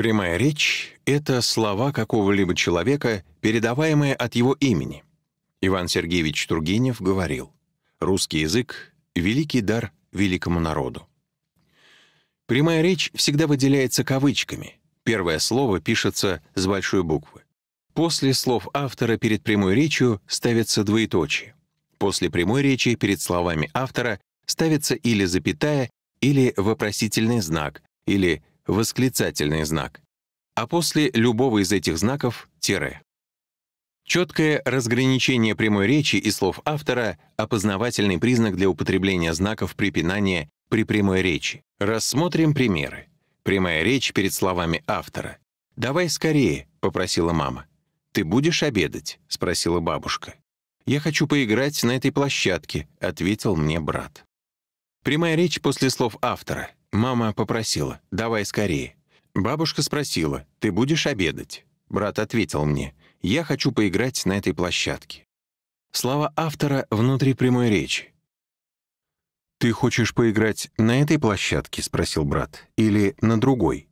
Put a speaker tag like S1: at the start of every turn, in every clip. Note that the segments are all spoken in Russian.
S1: Прямая речь — это слова какого-либо человека, передаваемые от его имени. Иван Сергеевич Тургенев говорил, «Русский язык — великий дар великому народу». Прямая речь всегда выделяется кавычками. Первое слово пишется с большой буквы. После слов автора перед прямой речью ставятся двоеточие. После прямой речи перед словами автора ставится или запятая, или вопросительный знак, или восклицательный знак, а после любого из этих знаков — тире. Четкое разграничение прямой речи и слов автора — опознавательный признак для употребления знаков препинания при прямой речи. Рассмотрим примеры. Прямая речь перед словами автора. «Давай скорее», — попросила мама. «Ты будешь обедать?» — спросила бабушка. «Я хочу поиграть на этой площадке», — ответил мне брат. Прямая речь после слов автора. Мама попросила, давай скорее. Бабушка спросила, ты будешь обедать? Брат ответил мне, я хочу поиграть на этой площадке. Слова автора внутри прямой речи. «Ты хочешь поиграть на этой площадке?» — спросил брат. «Или на другой?»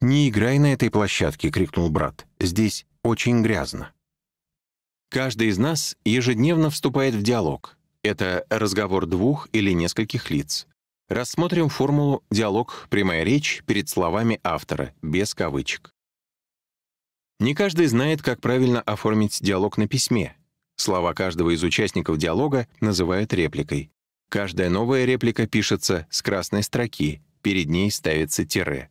S1: «Не играй на этой площадке!» — крикнул брат. «Здесь очень грязно». Каждый из нас ежедневно вступает в диалог. Это разговор двух или нескольких лиц. Рассмотрим формулу «диалог прямая речь» перед словами автора, без кавычек. Не каждый знает, как правильно оформить диалог на письме. Слова каждого из участников диалога называют репликой. Каждая новая реплика пишется с красной строки, перед ней ставится тире.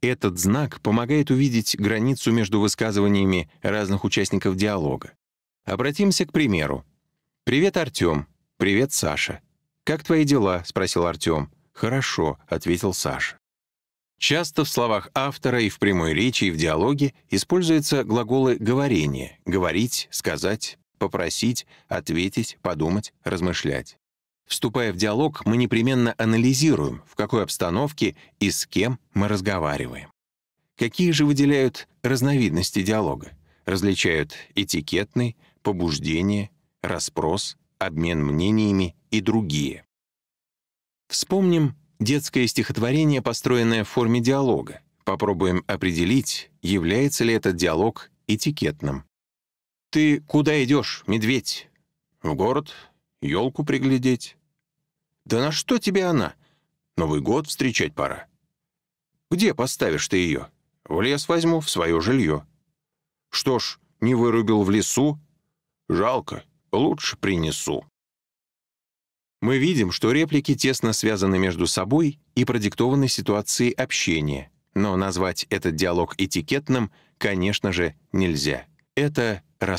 S1: Этот знак помогает увидеть границу между высказываниями разных участников диалога. Обратимся к примеру. «Привет, Артём. Привет, Саша. «Как твои дела?» — спросил Артем. «Хорошо», — ответил Саша. Часто в словах автора и в прямой речи, и в диалоге используются глаголы говорения: — «говорить», «сказать», «попросить», «ответить», «подумать», «размышлять». Вступая в диалог, мы непременно анализируем, в какой обстановке и с кем мы разговариваем. Какие же выделяют разновидности диалога? Различают этикетный, побуждение, расспрос, обмен мнениями и другие. Вспомним детское стихотворение, построенное в форме диалога. Попробуем определить, является ли этот диалог этикетным. «Ты куда идешь, медведь?» «В город. Елку приглядеть». «Да на что тебе она? Новый год встречать пора». «Где поставишь ты ее?» «В лес возьму, в свое жилье». «Что ж, не вырубил в лесу?» «Жалко, лучше принесу». Мы видим, что реплики тесно связаны между собой и продиктованы ситуацией общения, но назвать этот диалог этикетным, конечно же, нельзя. Это распространение.